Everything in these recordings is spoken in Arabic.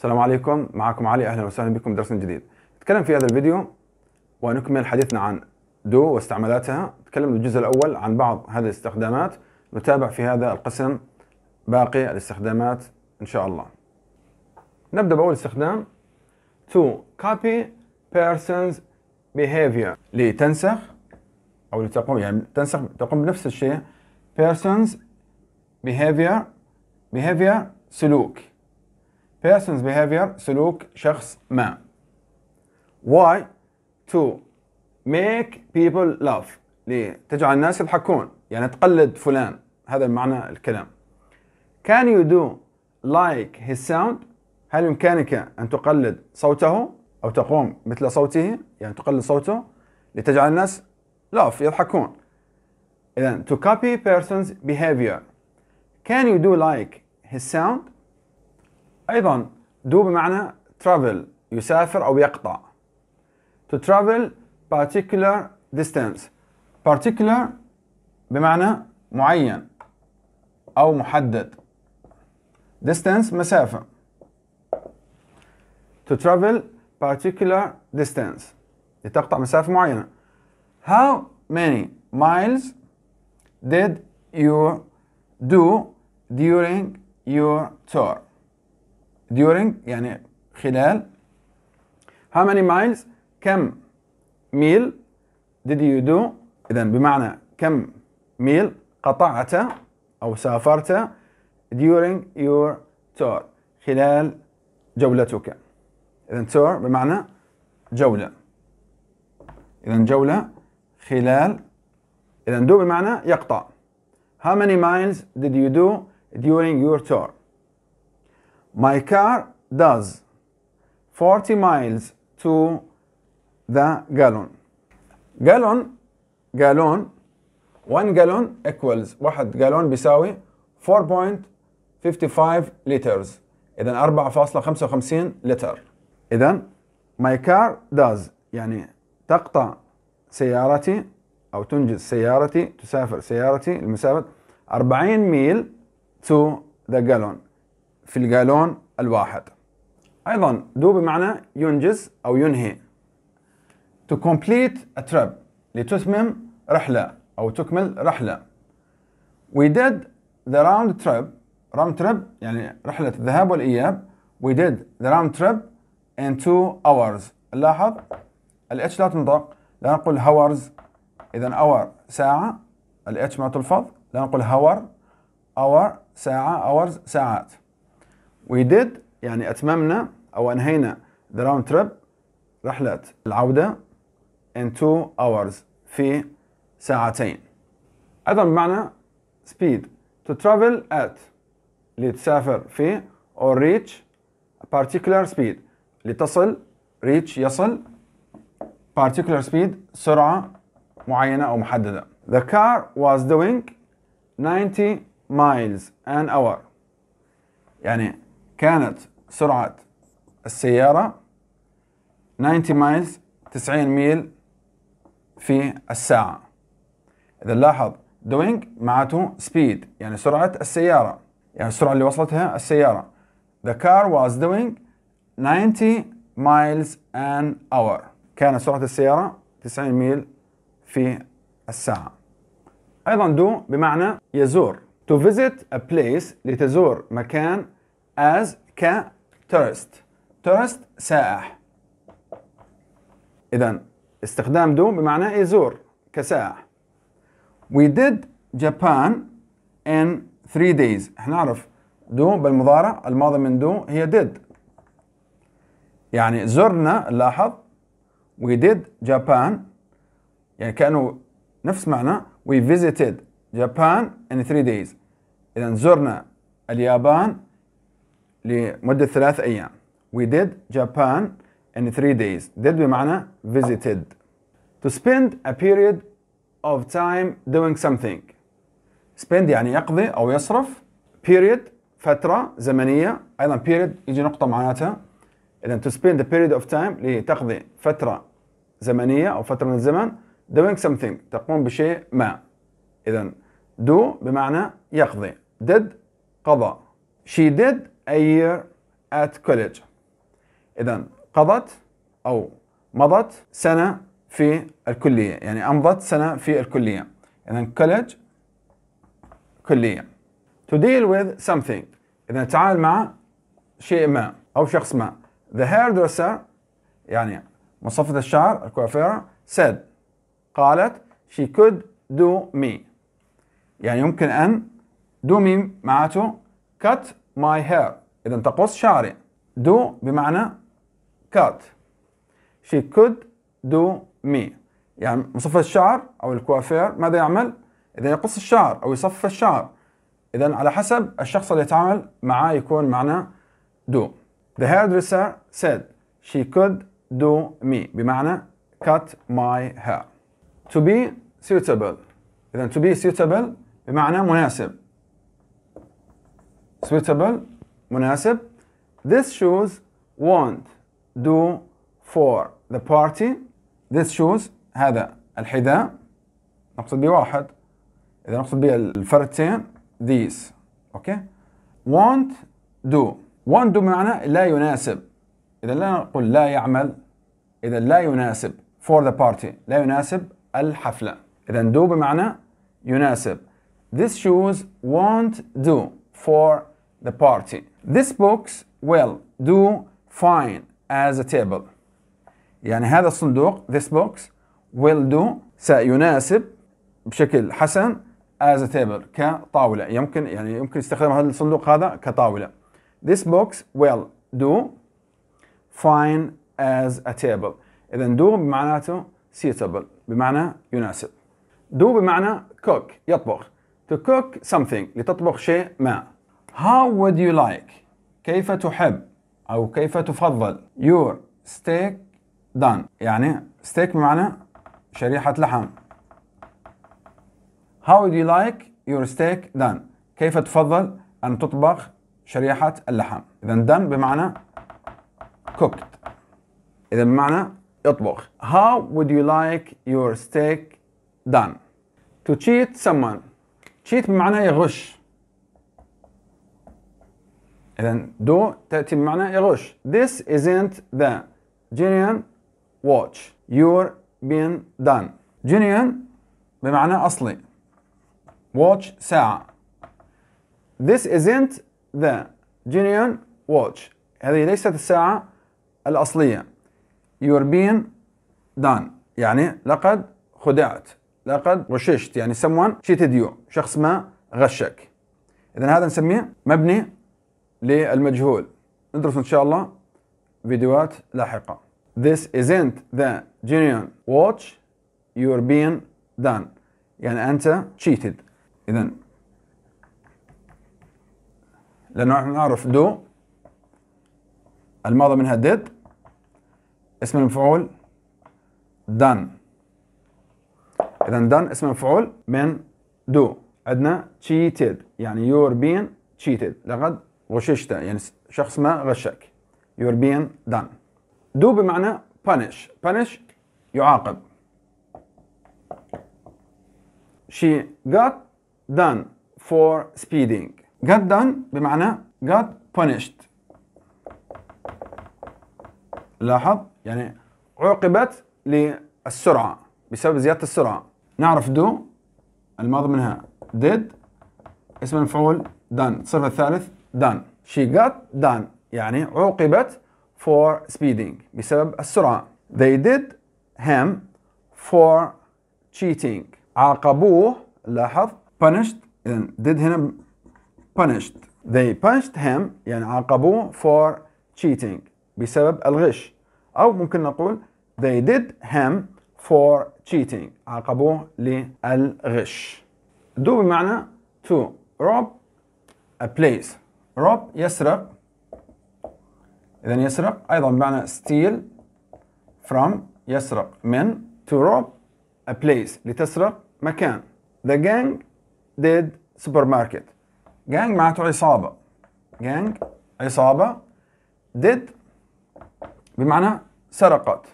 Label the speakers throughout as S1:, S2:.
S1: السلام عليكم معكم علي اهلا وسهلا بكم درس جديد نتكلم في هذا الفيديو ونكمل حديثنا عن دو واستعمالاتها نتكلم الجزء الاول عن بعض هذه الاستخدامات نتابع في هذا القسم باقي الاستخدامات ان شاء الله نبدا باول استخدام to copy person's behavior لتنسخ او لتقوم يعني تنسخ تقوم بنفس الشيء person's behavior behavior سلوك person's behavior سلوك شخص ما why to make people laugh لتجعل الناس يضحكون يعني تقلد فلان هذا المعنى الكلام can you do like his sound هل يمكنك أن تقلد صوته أو تقوم مثل صوته يعني تقلد صوته لتجعل الناس لاف يضحكون إذا to copy person's behavior can you do like his sound أيضا دو بمعنى travel يسافر أو يقطع to travel particular distance particular بمعنى معين أو محدد distance مسافة to travel particular distance لتقطع مسافة معينة how many miles did you do during your tour during يعني خلال how many miles كم ميل did you do إذا بمعنى كم ميل قطعت أو سافرت during your tour خلال جولتك إذا tour بمعنى جولة إذا جولة خلال إذا do بمعنى يقطع How many miles did you do during your tour My car does 40 miles to the gallon. Gallon, gallon, one gallon equals 1 gallon بيساوي 4.55 liters. إذا 4.55 لتر. إذا my car does يعني تقطع سيارتي أو تنجز سيارتي تسافر سيارتي المسافة 40 ميل to the gallon. في الجالون الواحد أيضا دو بمعنى ينجز أو ينهي to complete a trip لتتمم رحلة أو تكمل رحلة we did the round trip round trip يعني رحلة الذهاب والإياب we did the round trip in two hours لاحظ الاتش لا تنطق لا نقول hours إذا hour ساعة الاتش ما تلفظ لا نقول hour hour ساعة hours ساعات We did يعني أتممنا أو أنهينا the round trip رحلة العودة in two hours في ساعتين أيضا بمعنى speed to travel at لتسافر في or reach a particular speed لتصل reach يصل particular speed سرعة معينة أو محددة The car was doing 90 miles an hour يعني كانت سرعة السيارة 90 مايلز 90 ميل في الساعة إذا لاحظ دوينج معناته سبيد يعني سرعة السيارة يعني السرعة اللي وصلتها السيارة The car was doing 90 miles an hour كانت سرعة السيارة 90 ميل في الساعة أيضا دو بمعنى يزور To visit a place لتزور مكان as ك tourist tourist سائح إذا استخدام do بمعنى يزور كسائح We did Japan in three days احنا نعرف do بالمضارع الماضي من do هي did يعني زرنا لاحظ we did Japan يعني كانوا نفس معنى we visited Japan in three days إذا زرنا اليابان لمدة ثلاث أيام We did Japan in three days did بمعنى visited To spend a period of time doing something spend يعني يقضي أو يصرف period فترة زمنية أيضا period يجي نقطة معناتها إذا to spend a period of time لتقضي فترة زمنية أو فترة من الزمن doing something تقوم بشيء ما إذا do بمعنى يقضي did قضى she did a year at college إذا قضت أو مضت سنة في الكلية يعني أمضت سنة في الكلية إذا college كلية to deal with something إذا تعال مع شيء ما أو شخص ما the hairdresser يعني مصفة الشعر الكوافيرة said قالت she could do me يعني يمكن أن do me معناته cut my hair إذا تقص شعري دو بمعنى كات شي كود دو مي يعني مصفى الشعر أو الكوافير ماذا يعمل؟ إذا يقص الشعر أو يصفى الشعر إذا على حسب الشخص اللي يتعامل معاه يكون معنى دو The hairdresser said she could do me بمعنى cut my hair To be suitable إذا to be suitable بمعنى مناسب suitable مناسب This shoes won't do for the party This shoes هذا الحذاء نقصد به واحد إذا نقصد به الفردتين these أوكي won't do won't do بمعنى لا يناسب إذا لا نقول لا يعمل إذا لا يناسب for the party لا يناسب الحفلة إذا do بمعنى يناسب This shoes won't do for the party. This box will do fine as a table. يعني هذا الصندوق this box will do سيناسب بشكل حسن as a table كطاولة يمكن يعني يمكن استخدام هذا الصندوق هذا كطاولة. This box will do fine as a table. إذا do بمعناته suitable بمعنى يناسب. do بمعنى cook يطبخ. to cook something لتطبخ شيء ما. How would you like كيف تحب أو كيف تفضل your steak done يعني steak بمعنى شريحة لحم How would you like your steak done كيف تفضل أن تطبخ شريحة اللحم إذا done بمعنى cooked إذا بمعنى يطبخ How would you like your steak done To cheat someone cheat بمعنى يغش إذا دو تأتي بمعنى يغش. This isn't the genuine watch you're being done. genuine بمعنى أصلي. watch ساعة. This isn't the genuine watch. هذه ليست الساعة الأصلية. You're being done. يعني لقد خدعت. لقد غششت. يعني someone cheated you. شخص ما غشك. إذا هذا نسميه مبني للمجهول ندرس إن شاء الله فيديوهات لاحقة This isn't the genuine watch you're being done يعني أنت cheated إذا لأنه احنا نعرف do الماضي منها did اسم المفعول done إذا done اسم المفعول من do عندنا cheated يعني you're being cheated لقد غششت يعني شخص ما غشك يوربيان دان دو بمعنى بانش بانش يعاقب she got done for speeding got done بمعنى got punished لاحظ يعني عوقبت للسرعة بسبب زيادة السرعة نعرف دو الماضي منها did اسم المفعول done الصفة الثالث done she got done يعني عوقبت for speeding بسبب السرعة they did him for cheating عاقبوه لاحظ punished إذا did هنا punished they punished him يعني عاقبوه for cheating بسبب الغش أو ممكن نقول they did him for cheating عاقبوه للغش do بمعنى to rob a place روب يسرق إذا يسرق أيضا بمعنى steal from يسرق من to rob a place لتسرق مكان the gang did supermarket gang معناته عصابة gang عصابة did بمعنى سرقت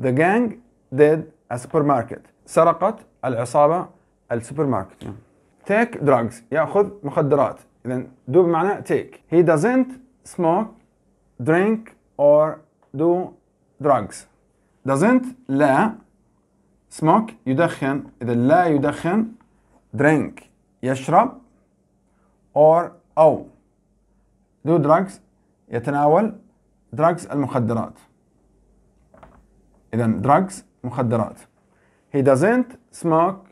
S1: the gang did a supermarket سرقت العصابة السوبر ماركت take drugs يأخذ مخدرات إذا دو بمعنى take. He doesn't smoke, drink or do drugs. Doesn't لا smoke يدخن إذا لا يدخن drink يشرب or أو do drugs يتناول drugs المخدرات إذا drugs مخدرات he doesn't smoke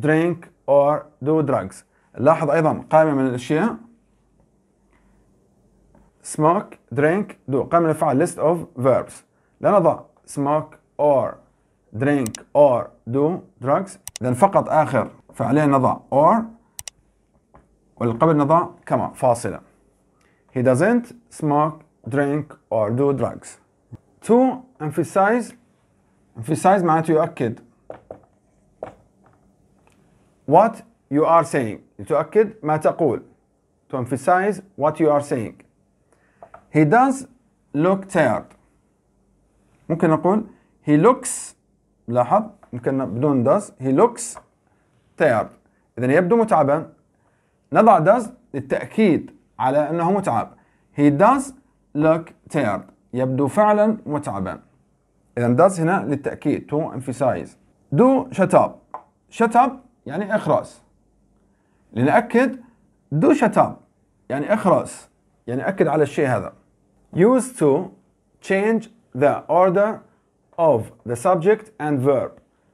S1: drink or do drugs لاحظ أيضا قائمة من الأشياء smoke drink do قائمة من الأفعال list of verbs لا نضع smoke or drink or do drugs إذا فقط آخر فعلين نضع or والقبل نضع كما فاصلة He doesn't smoke, drink or do drugs To emphasize emphasize معناته يؤكد What you are saying لتؤكد ما تقول to emphasize what you are saying he does look tired ممكن نقول he looks لاحظ ممكن بدون does he looks tired إذا يبدو متعبا نضع does للتأكيد على أنه متعب he does look tired يبدو فعلا متعبا إذا does هنا للتأكيد to emphasize do shut up shut up يعني اخرس لنأكد دو شتام يعني اخرس يعني أكد على الشيء هذا used to change the order of the subject and verb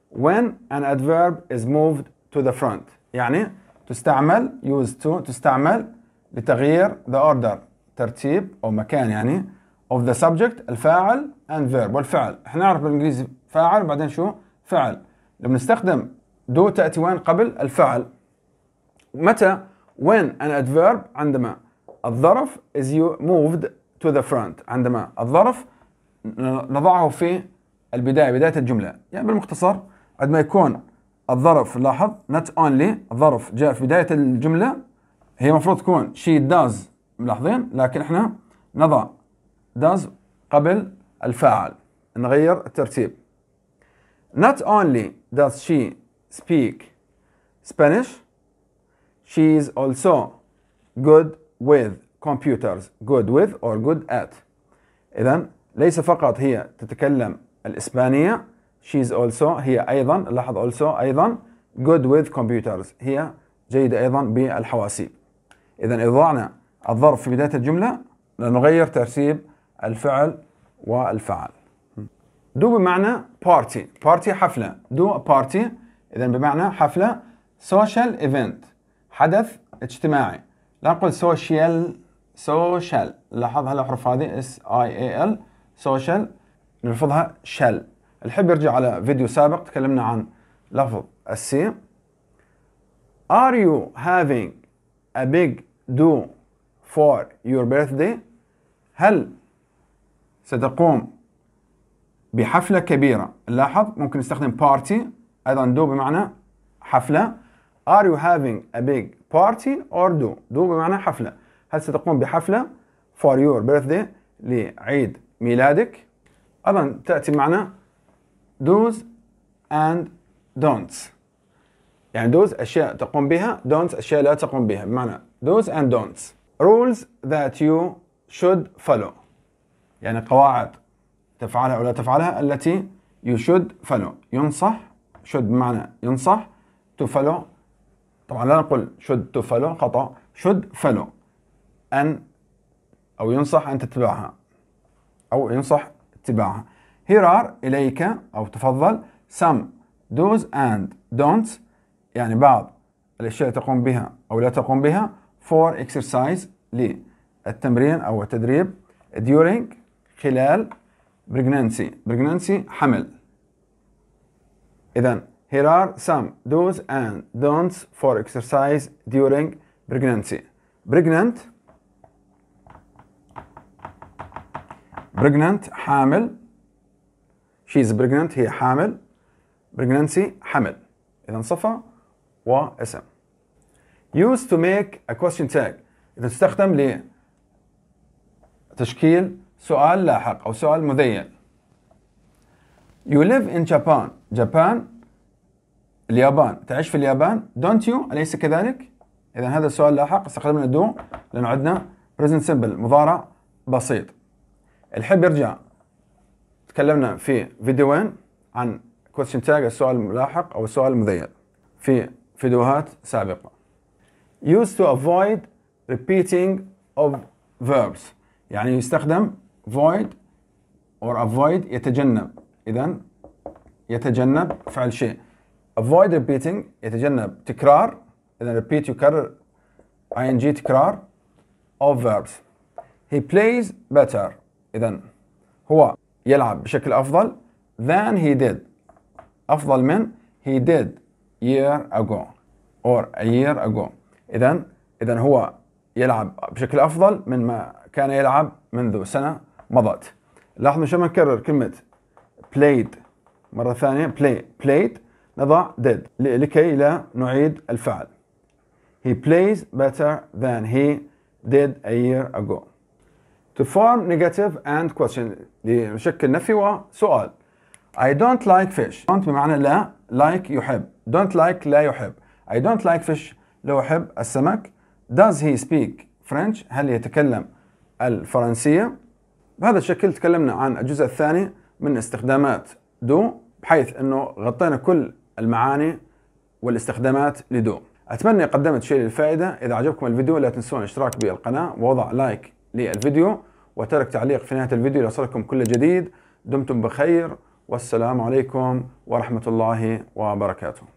S1: when an adverb is moved to the front يعني تستعمل used to تستعمل لتغيير the order ترتيب أو مكان يعني of the subject الفاعل and verb والفعل احنا نعرف بالانجليزي فاعل وبعدين شو فعل لما نستخدم do تأتي وين قبل الفعل متى when an adverb عندما الظرف is you moved to the front عندما الظرف نضعه في البداية بداية الجملة يعني بالمختصر عندما يكون الظرف لاحظ not only الظرف جاء في بداية الجملة هي المفروض تكون she does ملاحظين لكن احنا نضع does قبل الفاعل نغير الترتيب not only does she speak Spanish She is also good with computers good with or good at إذا ليس فقط هي تتكلم الإسبانية she is also هي أيضا لاحظ also أيضا good with computers هي جيدة أيضا بالحواسيب إذا إذا ضعنا الظرف في بداية الجملة نغير ترتيب الفعل والفعل دو بمعنى party party حفلة دو party إذا بمعنى حفلة social event حدث اجتماعي لا نقول سوشيال سوشيال لاحظ هالاحرف هذه اس اي اي ال سوشيال نلفظها شل الحب يرجع على فيديو سابق تكلمنا عن لفظ السي Are you having a big do for your birthday? هل ستقوم بحفلة كبيرة؟ لاحظ ممكن نستخدم party أيضا do بمعنى حفلة Are you having a big party or do? do بمعنى حفلة هل ستقوم بحفلة for your birthday لعيد ميلادك أيضا تأتي بمعنى do's and don'ts يعني do's أشياء تقوم بها don'ts أشياء لا تقوم بها بمعنى do's and don'ts rules that you should follow يعني قواعد تفعلها أو لا تفعلها التي you should follow ينصح should بمعنى ينصح to follow طبعا لا نقول شد تفعله خطأ شد فلو أن أو ينصح أن تتبعها أو ينصح اتباعها here are إليك أو تفضل some do's and don'ts يعني بعض الأشياء تقوم بها أو لا تقوم بها for exercise للتمرين أو التدريب during خلال pregnancy pregnancy حمل إذا Here are some do's and don'ts for exercise during pregnancy. Pregnant pregnant حامل she is pregnant هي حامل pregnancy حمل إذا صفة واسم used to make a question tag إذا تستخدم لتشكيل سؤال لاحق أو سؤال مذيل you live in Japan Japan اليابان تعيش في اليابان دونت يو أليس كذلك؟ إذا هذا السؤال لاحق استخدمنا دو لأنه عندنا بريزنت سمبل مضارع بسيط الحب يرجع تكلمنا في فيديوين عن كويستشن تاج السؤال الملاحق أو السؤال المذيل في فيديوهات سابقة used to avoid repeating of verbs يعني يستخدم void or avoid يتجنب إذا يتجنب فعل شيء avoid repeating يتجنب تكرار إذا repeat يكرر ing تكرار of verbs he plays better إذا هو يلعب بشكل أفضل than he did أفضل من he did year ago or a year ago إذا إذا هو يلعب بشكل أفضل من ما كان يلعب منذ سنة مضت لاحظوا شو ما نكرر كلمة played مرة ثانية play played نضع did لكي لا نعيد الفعل He plays better than he did a year ago To form negative and question لشكل نفي وسؤال I don't like fish don't بمعنى لا like يحب don't like لا يحب I don't like fish لا أحب السمك Does he speak French هل يتكلم الفرنسية بهذا الشكل تكلمنا عن الجزء الثاني من استخدامات do بحيث أنه غطينا كل المعاني والاستخدامات لدو أتمنى قدمت شيء للفائدة إذا عجبكم الفيديو لا تنسون الاشتراك بالقناة ووضع لايك للفيديو وترك تعليق في نهاية الفيديو ليصلكم كل جديد دمتم بخير والسلام عليكم ورحمة الله وبركاته